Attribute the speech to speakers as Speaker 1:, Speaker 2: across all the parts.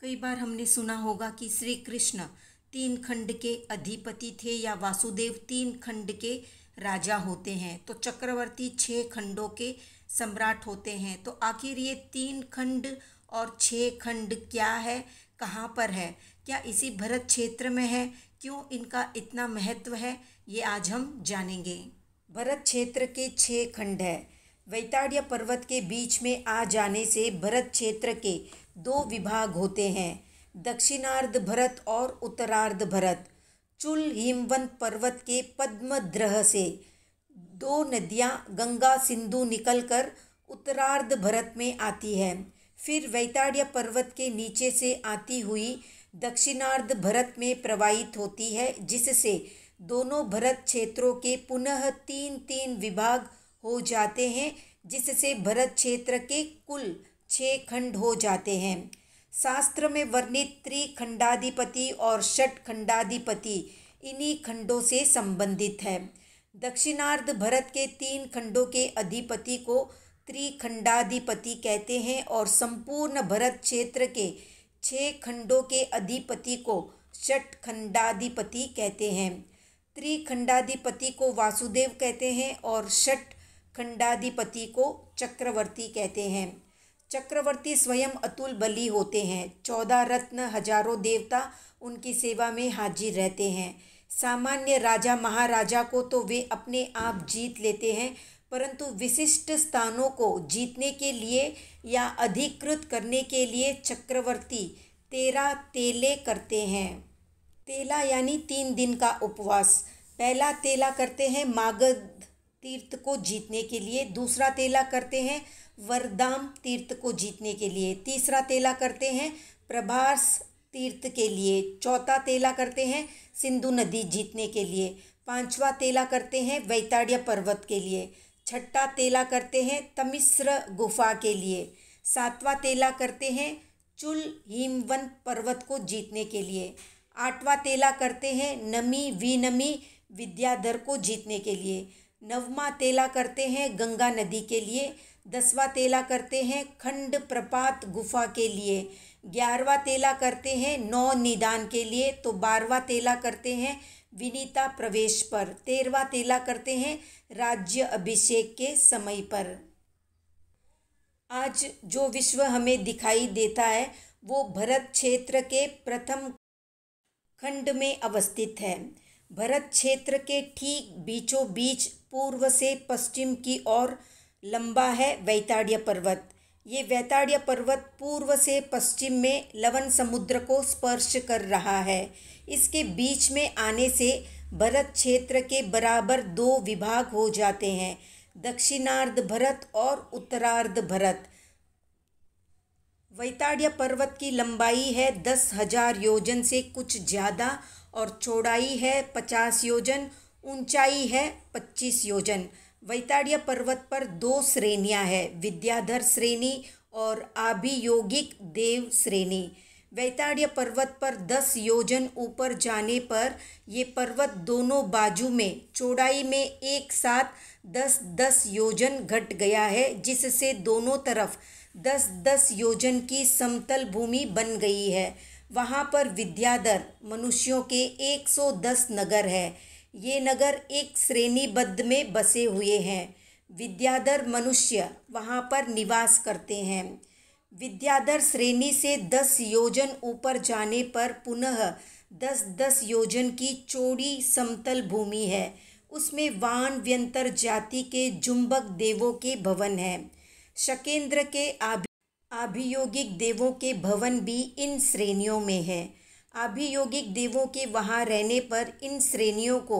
Speaker 1: कई बार हमने सुना होगा कि श्री कृष्ण तीन खंड के अधिपति थे या वासुदेव तीन खंड के राजा होते हैं तो चक्रवर्ती छः खंडों के सम्राट होते हैं तो आखिर ये तीन खंड और छः खंड क्या है कहाँ पर है क्या इसी भरत क्षेत्र में है क्यों इनका इतना महत्व है ये आज हम जानेंगे भरत क्षेत्र के छः खंड है वैताड़िया पर्वत के बीच में आ जाने से भरत क्षेत्र के दो विभाग होते हैं दक्षिणार्ध भरत और उत्तरार्ध भरत चुल हिमवंत पर्वत के पद्मद्रह से दो नदियाँ गंगा सिंधु निकलकर उत्तरार्ध भरत में आती है फिर वैताड़्य पर्वत के नीचे से आती हुई दक्षिणार्ध भरत में प्रवाहित होती है जिससे दोनों भरत क्षेत्रों के पुनः तीन तीन विभाग हो जाते हैं जिससे भरत क्षेत्र के कुल छः खंड हो जाते हैं शास्त्र में वर्णित त्रिखंडाधिपति और खंडाधिपति इन्हीं खंडों से संबंधित है दक्षिणार्ध भरत के तीन खंडों के अधिपति को त्रिखंडाधिपति कहते हैं और संपूर्ण भरत क्षेत्र के छः खंडों के अधिपति को खंडाधिपति कहते हैं त्रिखंडाधिपति को वासुदेव कहते हैं और षट खंडाधिपति को चक्रवर्ती कहते हैं चक्रवर्ती स्वयं अतुल बली होते हैं चौदह रत्न हजारों देवता उनकी सेवा में हाजिर रहते हैं सामान्य राजा महाराजा को तो वे अपने आप जीत लेते हैं परंतु विशिष्ट स्थानों को जीतने के लिए या अधिकृत करने के लिए चक्रवर्ती तेरा तेले करते हैं तेला यानी तीन दिन का उपवास पहला तेला करते हैं मागध तीर्थ को जीतने के लिए दूसरा तेला करते हैं वरदाम तीर्थ को जीतने के लिए तीसरा तेला करते हैं प्रभास तीर्थ के लिए चौथा तेला करते हैं सिंधु नदी जीतने के लिए पांचवा तेला करते हैं वैताड़िया पर्वत के लिए छठा तेला करते हैं तमिस्र गुफा के लिए सातवा तेला करते हैं चुल हिमवन पर्वत को जीतने के लिए आठवां तेला करते हैं नमी विनमी विद्याधर को जीतने के लिए नवमा तेला करते हैं गंगा नदी के लिए दसवा तेला करते हैं खंड प्रपात गुफा के लिए ग्यारहवा तेला करते हैं नौ निदान के लिए तो बारहवा तेला करते हैं विनीता प्रवेश पर तेरहवा तेला करते हैं राज्य अभिषेक के समय पर आज जो विश्व हमें दिखाई देता है वो भरत क्षेत्र के प्रथम खंड में अवस्थित है भरत क्षेत्र के ठीक बीचों बीच पूर्व से पश्चिम की ओर लंबा है वैताड़िया पर्वत ये वैताड़िया पर्वत पूर्व से पश्चिम में लवन समुद्र को स्पर्श कर रहा है इसके बीच में आने से भरत क्षेत्र के बराबर दो विभाग हो जाते हैं दक्षिणार्ध भरत और उत्तरार्ध भरत वैताड़िया पर्वत की लंबाई है दस हजार योजन से कुछ ज़्यादा और चौड़ाई है पचास योजन ऊंचाई है पच्चीस योजन वैताड़िया पर्वत पर दो श्रेणियां हैं विद्याधर श्रेणी और आभियोगिक देव श्रेणी वैताड़्य पर्वत पर दस योजन ऊपर जाने पर ये पर्वत दोनों बाजू में चौड़ाई में एक साथ दस दस योजन घट गया है जिससे दोनों तरफ दस दस योजन की समतल भूमि बन गई है वहाँ पर विद्याधर मनुष्यों के 110 नगर है ये नगर एक श्रेणीबद्ध में बसे हुए हैं विद्याधर मनुष्य वहाँ पर निवास करते हैं विद्याधर श्रेणी से दस योजन ऊपर जाने पर पुनः दस दस योजन की चौड़ी समतल भूमि है उसमें वान व्यंतर जाति के जुम्बक देवों के भवन हैं शकेंद्र के आभि आभियोगिक देवों के भवन भी इन श्रेणियों में हैं आभियोगिक देवों के वहाँ रहने पर इन श्रेणियों को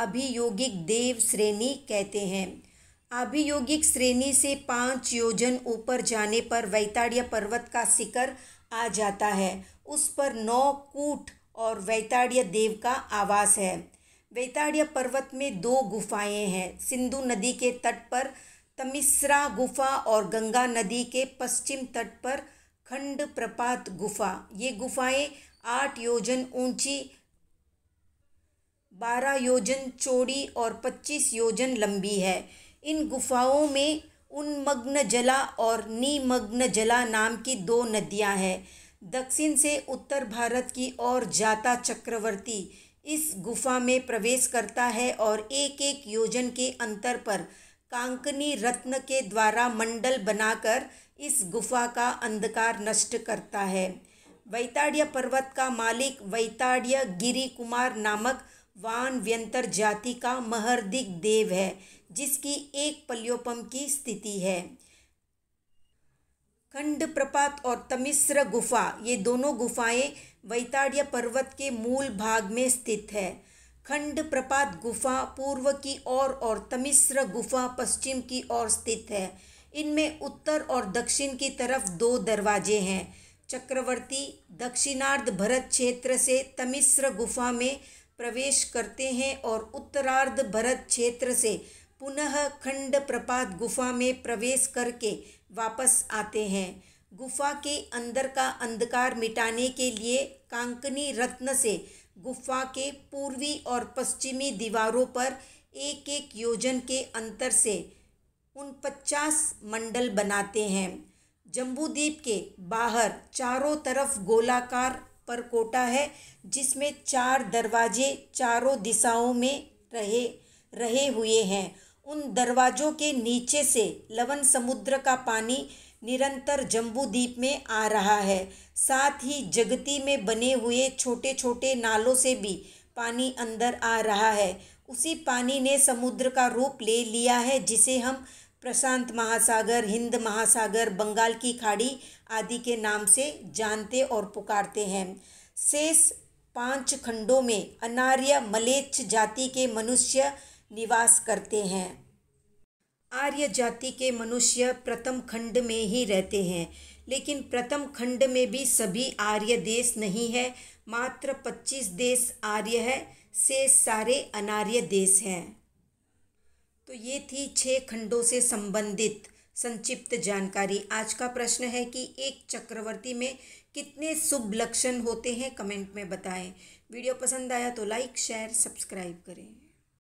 Speaker 1: आभियोगिक देव श्रेणी कहते हैं आभियोगिक श्रेणी से पाँच योजन ऊपर जाने पर वैताड़्य पर्वत का शिखर आ जाता है उस पर नौ कूट और वैताड़्य देव का आवास है वैताड़्य पर्वत में दो गुफाएं हैं सिंधु नदी के तट पर तमिस्रा गुफा और गंगा नदी के पश्चिम तट पर खंड प्रपात गुफा ये गुफाएं आठ योजन ऊंची बारह योजन चौड़ी और पच्चीस योजन लंबी है इन गुफाओं में उन्मग्न जला और निमग्न जला नाम की दो नदियां हैं दक्षिण से उत्तर भारत की ओर जाता चक्रवर्ती इस गुफा में प्रवेश करता है और एक एक योजन के अंतर पर कांकनी रत्न के द्वारा मंडल बनाकर इस गुफा का अंधकार नष्ट करता है वैताड़्य पर्वत का मालिक वैताड़्य गिरी कुमार नामक वान व्यंतर जाति का महर्दिक देव है जिसकी एक पल्योपम की स्थिति है खंड प्रपात और तमिस्र गुफा ये दोनों गुफाएं वैताड़्य पर्वत के मूल भाग में स्थित है खंड प्रपात गुफा पूर्व की ओर और, और तमिस्र गुफा पश्चिम की ओर स्थित है इनमें उत्तर और दक्षिण की तरफ दो दरवाजे हैं चक्रवर्ती दक्षिणार्ध भरत क्षेत्र से तमिस्र गुफा में प्रवेश करते हैं और उत्तरार्ध भरत क्षेत्र से पुनः खंड प्रपात गुफा में प्रवेश करके वापस आते हैं गुफा के अंदर का अंधकार मिटाने के लिए कांकनी रत्न से गुफा के पूर्वी और पश्चिमी दीवारों पर एक एक योजन के अंतर से उन पचास मंडल बनाते हैं जम्बूद्वीप के बाहर चारों तरफ गोलाकार परकोटा है जिसमें चार दरवाजे चारों दिशाओं में रहे रहे हुए हैं उन दरवाज़ों के नीचे से लवन समुद्र का पानी निरंतर जम्बूद्वीप में आ रहा है साथ ही जगती में बने हुए छोटे छोटे नालों से भी पानी अंदर आ रहा है उसी पानी ने समुद्र का रूप ले लिया है जिसे हम प्रशांत महासागर हिंद महासागर बंगाल की खाड़ी आदि के नाम से जानते और पुकारते हैं शेष पांच खंडों में अनार्य मलेच्छ जाति के मनुष्य निवास करते हैं आर्य जाति के मनुष्य प्रथम खंड में ही रहते हैं लेकिन प्रथम खंड में भी सभी आर्य देश नहीं है मात्र 25 देश आर्य है से सारे अनार्य देश हैं तो ये थी छः खंडों से संबंधित संक्षिप्त जानकारी आज का प्रश्न है कि एक चक्रवर्ती में कितने शुभ लक्षण होते हैं कमेंट में बताएं वीडियो पसंद आया तो लाइक शेयर सब्सक्राइब करें